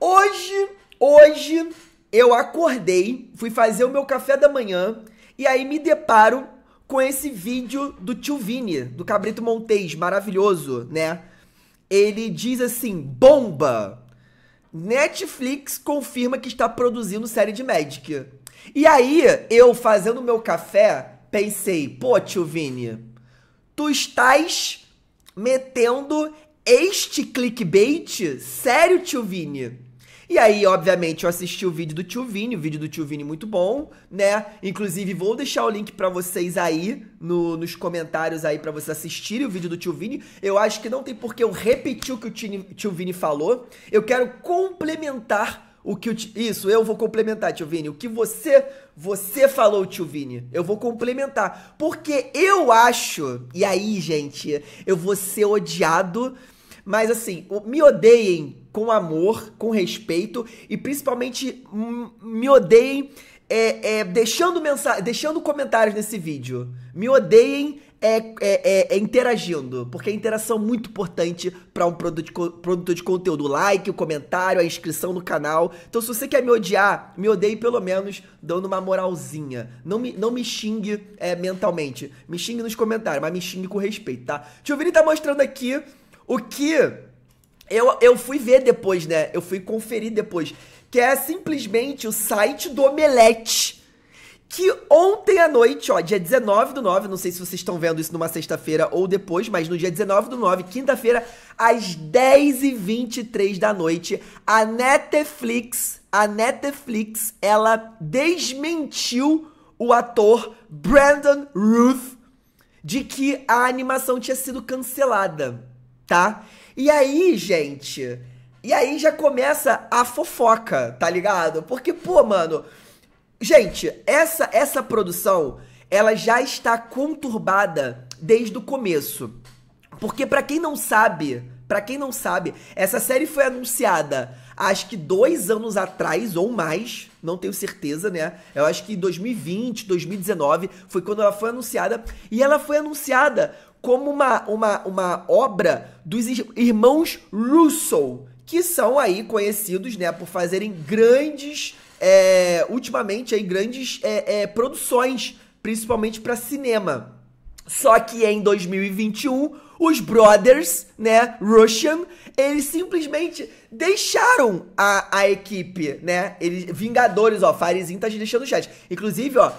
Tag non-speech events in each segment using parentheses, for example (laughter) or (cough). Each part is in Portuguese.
Hoje, hoje eu acordei, fui fazer o meu café da manhã e aí me deparo com esse vídeo do tio Vini, do Cabrito Montês, maravilhoso, né? Ele diz assim: "Bomba! Netflix confirma que está produzindo série de Magic". E aí, eu fazendo meu café, pensei: "Pô, tio Vini, tu estás metendo este clickbait? Sério, tio Vini?" E aí, obviamente, eu assisti o vídeo do Tio Vini, o vídeo do Tio Vini muito bom, né? Inclusive, vou deixar o link para vocês aí no, nos comentários aí para vocês assistirem o vídeo do Tio Vini. Eu acho que não tem por que eu repetir o que o Tio, Vini falou. Eu quero complementar o que o isso, eu vou complementar, tio Vini. O que você você falou, tio Vini, eu vou complementar, porque eu acho. E aí, gente, eu vou ser odiado, mas assim, me odeiem com amor, com respeito e principalmente me odeiem é, é, deixando, deixando comentários nesse vídeo. Me odeiem é, é, é, é, interagindo, porque a interação é muito importante para um produto de, conteúdo. O like, o comentário, a inscrição no canal. Então, se você quer me odiar, me odeie pelo menos dando uma moralzinha. Não me, não me xingue mentalmente. Me xingue nos comentários, mas me xingue com respeito, tá? Tio Vini tá mostrando aqui o que eu, eu fui ver depois, né? Eu fui conferir depois. Que é simplesmente o site do Omelete. Que ontem à noite, ó, dia 19 do 9, não sei se vocês estão vendo isso numa sexta-feira ou depois, mas no dia 19 do 9, quinta-feira, às 10h23 da noite, a Netflix, a Netflix, ela desmentiu o ator Brandon Ruth de que a animação tinha sido cancelada tá? E aí, gente, e aí já começa a fofoca, tá ligado? Porque, pô, mano, gente, essa essa produção, ela já está conturbada desde o começo. Porque para quem não sabe, para quem não sabe, essa série foi anunciada acho que dois anos atrás ou mais, não tenho certeza, né? Eu acho que 2020, 2019 foi quando ela foi anunciada. E ela foi anunciada como uma, uma, uma obra dos irmãos Russell, que são aí conhecidos né, por fazerem grandes, é, ultimamente, aí, grandes é, é, produções, principalmente para cinema. Só que em 2021, os brothers, né, Russian, eles simplesmente deixaram a, a equipe, né? Eles, Vingadores, ó, Farizinho tá deixando o chat. Inclusive, ó,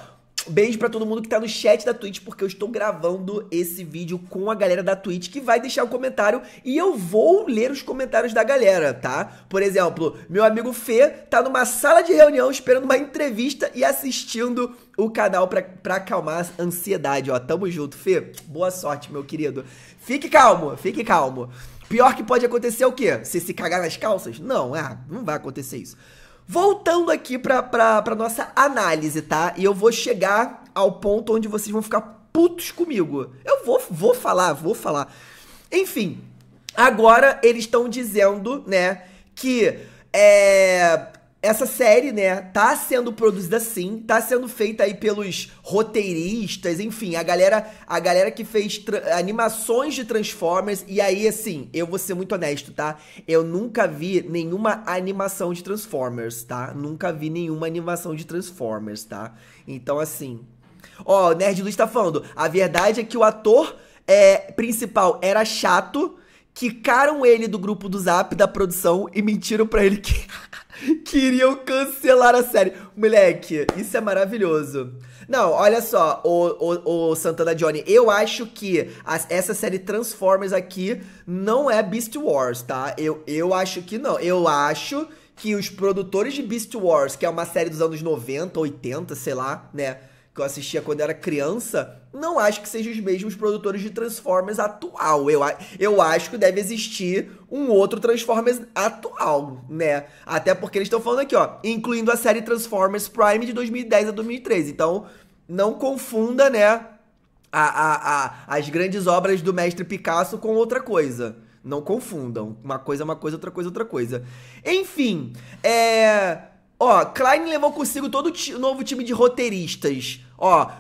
Beijo para todo mundo que tá no chat da Twitch, porque eu estou gravando esse vídeo com a galera da Twitch que vai deixar o um comentário e eu vou ler os comentários da galera, tá? Por exemplo, meu amigo Fê tá numa sala de reunião esperando uma entrevista e assistindo o canal pra, pra acalmar a ansiedade, ó. Tamo junto, Fê. Boa sorte, meu querido. Fique calmo, fique calmo. Pior que pode acontecer é o quê? Você se cagar nas calças? Não, ah, não vai acontecer isso. Voltando aqui pra, pra, pra nossa análise, tá? E eu vou chegar ao ponto onde vocês vão ficar putos comigo. Eu vou, vou falar, vou falar. Enfim, agora eles estão dizendo, né, que é, essa série, né, tá sendo produzida sim, tá sendo feita aí pelos roteiristas, enfim, a galera, a galera que fez animações de Transformers e aí assim, eu vou ser muito honesto, tá? Eu nunca vi nenhuma animação de Transformers, tá? Nunca vi nenhuma animação de Transformers, tá? Então assim, ó, o Nerd Luz tá falando, a verdade é que o ator é, principal era chato, quicaram ele do grupo do Zap da produção e mentiram para ele que (laughs) (laughs) Queriam cancelar a série. Moleque, isso é maravilhoso. Não, olha só, o, o, o Santana Johnny, eu acho que essa série Transformers aqui não é Beast Wars, tá? Eu, eu acho que não. Eu acho que os produtores de Beast Wars, que é uma série dos anos 90, 80, sei lá, né? que eu assistia quando era criança, não acho que sejam os mesmos produtores de Transformers atual. Eu, eu acho que deve existir um outro Transformers atual, né? Até porque eles estão falando aqui, ó, incluindo a série Transformers Prime de 2010 a 2013. Então, não confunda, né, a, a, a, as grandes obras do mestre Picasso com outra coisa. Não confundam. Uma coisa é uma coisa, outra coisa é outra coisa. Enfim, é Ó, Klein levou consigo todo o novo time de roteiristas. Ó,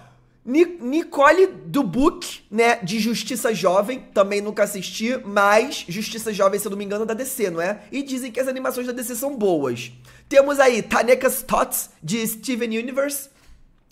Ni Nicole Dubuc, né, de Justiça Jovem, também nunca assisti, mas Justiça Jovem, se eu não me engano, é da DC, não é? E dizem que as animações da DC são boas. Temos aí Taneka Stotts, de Steven Universe,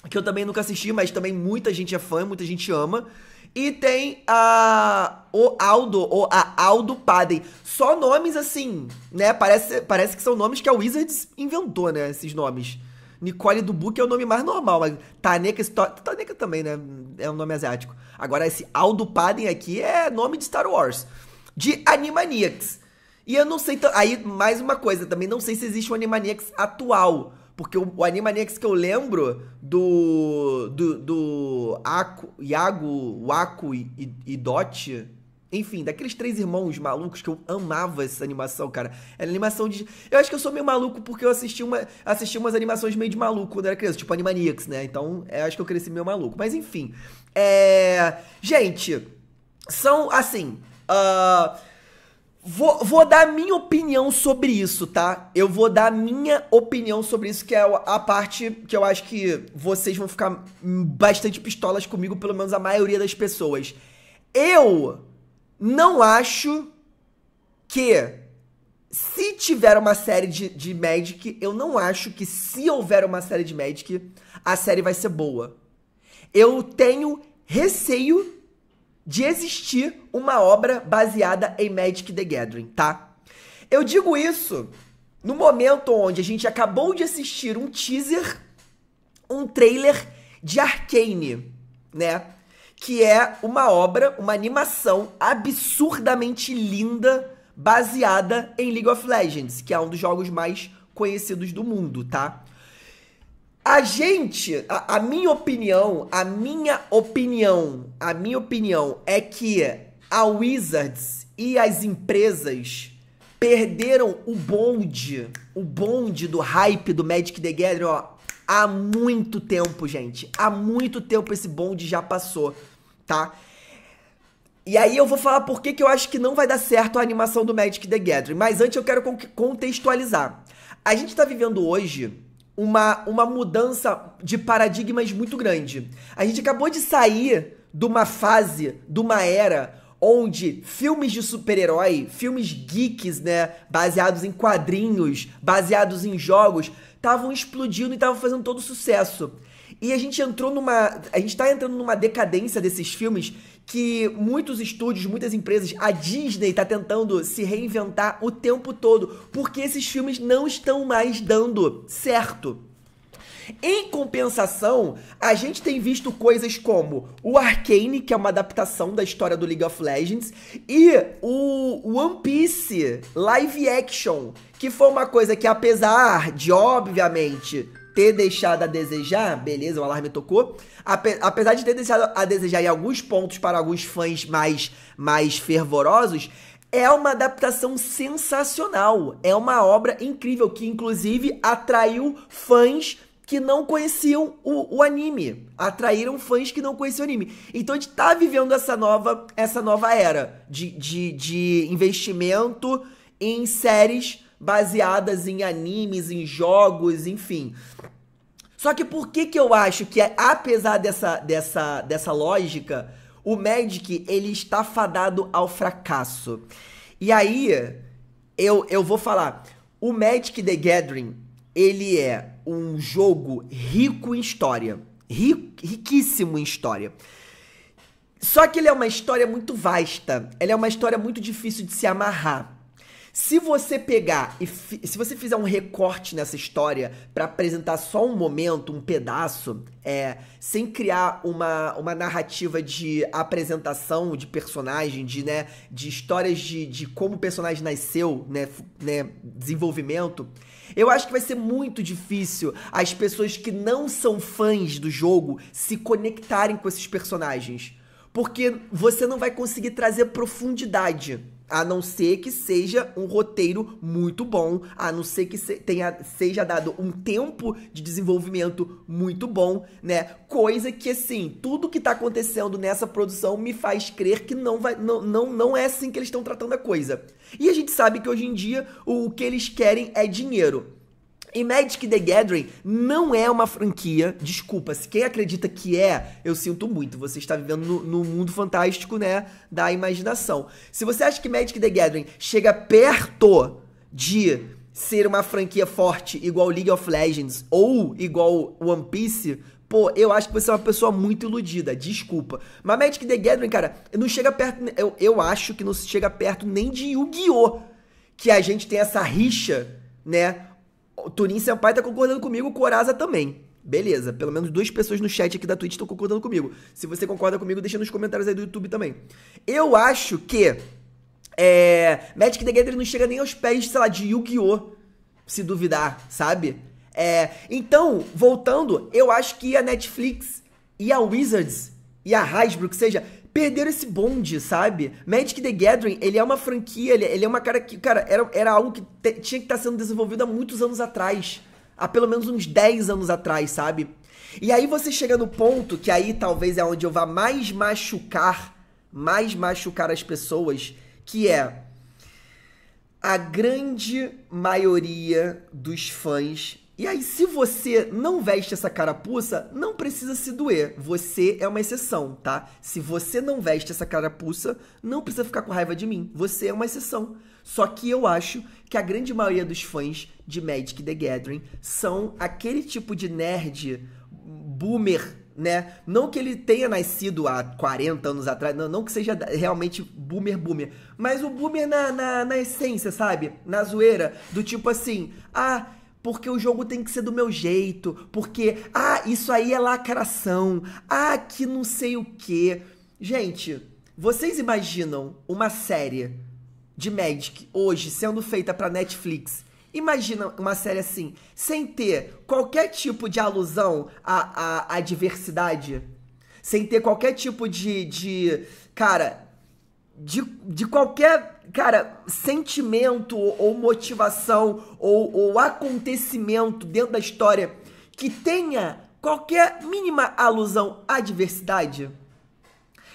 que eu também nunca assisti, mas também muita gente é fã, muita gente ama. E tem a o Aldo, ou a Aldo Padden. Só nomes assim, né? Parece, parece que são nomes que a Wizards inventou, né? Esses nomes. Nicole Dubuque é o nome mais normal, mas Taneka, Taneka também, né? É um nome asiático. Agora, esse Aldo Padden aqui é nome de Star Wars. De Animaniacs. E eu não sei. Aí, mais uma coisa, também não sei se existe um Animaniacs atual. Porque o, o Animaniacs que eu lembro do. do. do Aku, Iago, Waku e, e, e Dot. Enfim, daqueles três irmãos malucos que eu amava essa animação, cara. Era animação de. Eu acho que eu sou meio maluco porque eu assisti, uma... assisti umas animações meio de maluco quando eu era criança, tipo Animaniacs, né? Então, eu é, acho que eu cresci meio maluco. Mas enfim. É. Gente, são assim. Uh... Vou, vou dar minha opinião sobre isso, tá? Eu vou dar minha opinião sobre isso, que é a parte que eu acho que vocês vão ficar bastante pistolas comigo, pelo menos a maioria das pessoas. Eu não acho que se tiver uma série de, de Magic, eu não acho que se houver uma série de Magic, a série vai ser boa. Eu tenho receio de existir uma obra baseada em Magic the Gathering, tá? Eu digo isso no momento onde a gente acabou de assistir um teaser, um trailer de Arcane, né? Que é uma obra, uma animação absurdamente linda baseada em League of Legends, que é um dos jogos mais conhecidos do mundo, tá? A gente, a, a, minha opinião, a minha opinião, a minha opinião é que a Wizards e as empresas perderam o bonde, o bonde do hype do Magic the Gathering, ó, há muito tempo, gente. Há muito tempo esse bonde já passou, tá? E aí eu vou falar por que, que eu acho que não vai dar certo a animação do Magic the Gathering, mas antes eu quero contextualizar. A gente tá vivendo hoje uma, uma mudança de paradigmas muito grande. A gente acabou de sair de uma fase, de uma era onde filmes de super-herói, filmes geeks, né, baseados em quadrinhos, baseados em jogos, estavam explodindo e estavam fazendo todo sucesso. E a gente entrou numa, a gente tá entrando numa decadência desses filmes que muitos estúdios, muitas empresas, a Disney está tentando se reinventar o tempo todo, porque esses filmes não estão mais dando certo. Em compensação, a gente tem visto coisas como o Arcane, que é uma adaptação da história do League of Legends, e o One Piece live action, que foi uma coisa que, apesar de, obviamente, ter deixado a desejar, beleza, o alarme tocou. Ape, apesar de ter deixado a desejar em alguns pontos para alguns fãs mais, mais fervorosos, é uma adaptação sensacional. É uma obra incrível que, inclusive, atraiu fãs que não conheciam o, o, anime, atraíram fãs que não conheciam o anime. Então a gente tá vivendo essa nova, essa nova era de, de, de investimento em séries baseadas em animes, em jogos, enfim. Só que por que, que eu acho que, é, apesar dessa, dessa, dessa lógica, o Magic ele está fadado ao fracasso? E aí, eu, eu vou falar. O Magic the Gathering, ele é um jogo rico em história. riquíssimo em história. Só que ele é uma história muito vasta. Ele é uma história muito difícil de se amarrar. Se você pegar e se você fizer um recorte nessa história para apresentar só um momento, um pedaço, é, sem criar uma, uma narrativa de apresentação de personagem, de, né, de histórias de, de como o personagem nasceu, né, né, desenvolvimento, eu acho que vai ser muito difícil as pessoas que não são fãs do jogo se conectarem com esses personagens. Porque você não vai conseguir trazer profundidade a não ser que seja um roteiro muito bom, a não ser que se tenha, seja dado um tempo de desenvolvimento muito bom, né? Coisa que, assim, tudo que tá acontecendo nessa produção me faz crer que não, vai, não, não, não é assim que eles estão tratando a coisa. E a gente sabe que hoje em dia o, o que eles querem é dinheiro. E Magic the Gathering não é uma franquia, desculpa, se quem acredita que é, eu sinto muito, você está vivendo no, mundo fantástico, né, da imaginação. Se você acha que Magic the Gathering chega perto de ser uma franquia forte igual League of Legends ou igual One Piece, pô, eu acho que você é uma pessoa muito iludida, desculpa. Mas Magic the Gathering, cara, não chega perto, eu, eu acho que não chega perto nem de Yu-Gi-Oh! Que a gente tem essa rixa, né, Turin Senpai tá concordando comigo, Coraza também. Beleza, pelo menos duas pessoas no chat aqui da Twitch estão concordando comigo. Se você concorda comigo, deixa nos comentários aí do YouTube também. Eu acho que é, Magic the Gathering não chega nem aos pés, sei lá, de Yu-Gi-Oh! Se duvidar, sabe? É, então, voltando, eu acho que a Netflix e a Wizards e a Hasbro, que seja, perderam esse bonde, sabe? Magic the Gathering, ele é uma franquia, ele, ele é uma cara que, cara, era, era algo que te, tinha que estar tá sendo desenvolvido há muitos anos atrás. Há pelo menos uns 10 anos atrás, sabe? E aí você chega no ponto que aí talvez é onde eu vá mais machucar, mais machucar as pessoas, que é a grande maioria dos fãs e aí, se você não veste essa carapuça, não precisa se doer. Você é uma exceção, tá? Se você não veste essa carapuça, não precisa ficar com raiva de mim. Você é uma exceção. Só que eu acho que a grande maioria dos fãs de Magic the Gathering são aquele tipo de nerd boomer né? Não que ele tenha nascido há 40 anos atrás, não, não que seja realmente boomer boomer, mas o boomer na, na, na essência, sabe? Na zoeira, do tipo assim, ah, porque o jogo tem que ser do meu jeito, porque, ah, isso aí é lacração, ah, que não sei o quê. Gente, vocês imaginam uma série de Magic hoje sendo feita para Netflix? Imagina uma série assim, sem ter qualquer tipo de alusão à, à, à diversidade, sem ter qualquer tipo de, de cara, de, de qualquer cara, sentimento ou motivação ou, ou acontecimento dentro da história que tenha qualquer mínima alusão à diversidade?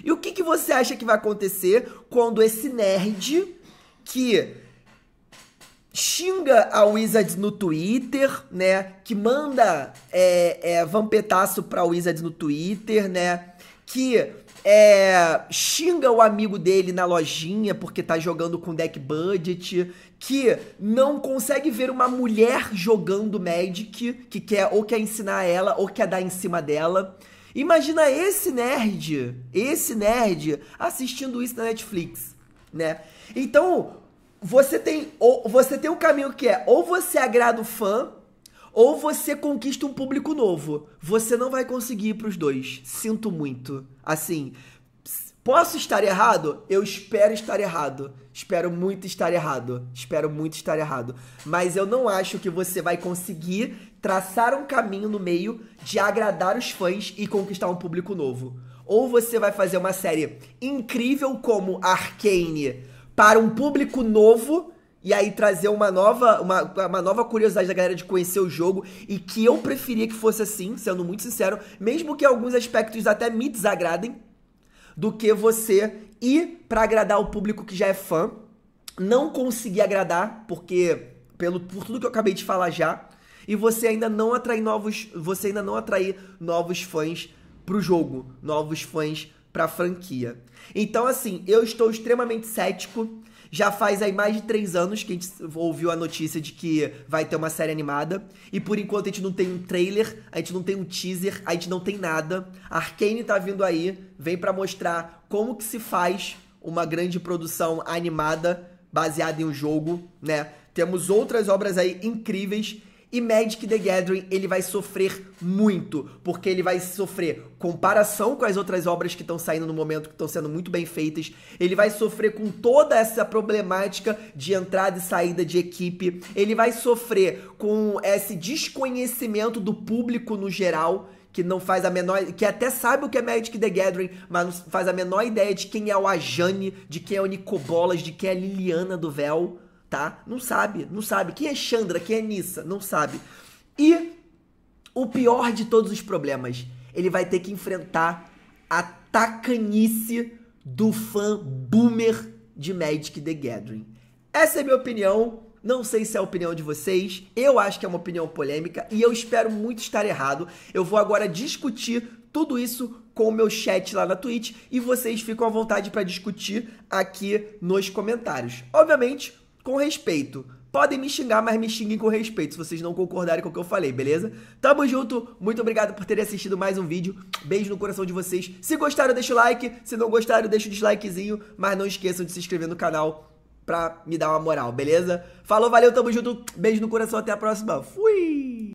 E o que, que você acha que vai acontecer quando esse nerd que xinga a Wizards no Twitter, né? Que manda é, é, vampetaço pra Wizards no Twitter, né? Que é, xinga o amigo dele na lojinha porque tá jogando com deck budget, que não consegue ver uma mulher jogando Magic, que quer ou quer ensinar ela ou quer dar em cima dela. Imagina esse nerd, esse nerd assistindo isso na Netflix, né? Então, você tem ou você tem um caminho que é ou você agrada o fã ou você conquista um público novo. Você não vai conseguir ir pros dois. Sinto muito. Assim, posso estar errado? Eu espero estar errado. Espero muito estar errado. Espero muito estar errado. Mas eu não acho que você vai conseguir traçar um caminho no meio de agradar os fãs e conquistar um público novo. Ou você vai fazer uma série incrível como Arcane para um público novo e aí trazer uma nova, uma, uma nova curiosidade da galera de conhecer o jogo e que eu preferia que fosse assim, sendo muito sincero, mesmo que alguns aspectos até me desagradem, do que você ir para agradar o público que já é fã, não conseguir agradar, porque pelo por tudo que eu acabei de falar já, e você ainda não atrair novos, você ainda não atrair novos fãs pro jogo, novos fãs pra franquia. Então assim, eu estou extremamente cético já faz aí mais de três anos que a gente ouviu a notícia de que vai ter uma série animada. E por enquanto a gente não tem um trailer, a gente não tem um teaser, a gente não tem nada. A Arkane tá vindo aí, vem para mostrar como que se faz uma grande produção animada baseada em um jogo, né? Temos outras obras aí incríveis e Magic the Gathering, ele vai sofrer muito, porque ele vai sofrer comparação com as outras obras que estão saindo no momento, que estão sendo muito bem feitas. Ele vai sofrer com toda essa problemática de entrada e saída de equipe. Ele vai sofrer com esse desconhecimento do público no geral que não faz a menor. que até sabe o que é Magic the Gathering, mas não faz a menor ideia de quem é o Ajane, de quem é o Nicobolas, de quem é a Liliana do Véu tá? Não sabe, não sabe. Quem é Chandra, quem é Nissa, não sabe. E o pior de todos os problemas, ele vai ter que enfrentar a tacanice do fã boomer de Magic the Gathering. Essa é minha opinião. Não sei se é a opinião de vocês. Eu acho que é uma opinião polêmica e eu espero muito estar errado. Eu vou agora discutir tudo isso com o meu chat lá na Twitch e vocês ficam à vontade para discutir aqui nos comentários. Obviamente, com respeito. Podem me xingar, mas me xinguem com respeito se vocês não concordarem com o que eu falei, beleza? Tamo junto, muito obrigado por terem assistido mais um vídeo. Beijo no coração de vocês. Se gostaram, deixa o like. Se não gostaram, deixa o dislikezinho. Mas não esqueçam de se inscrever no canal pra me dar uma moral, beleza? Falou, valeu, tamo junto. Beijo no coração, até a próxima. Fui!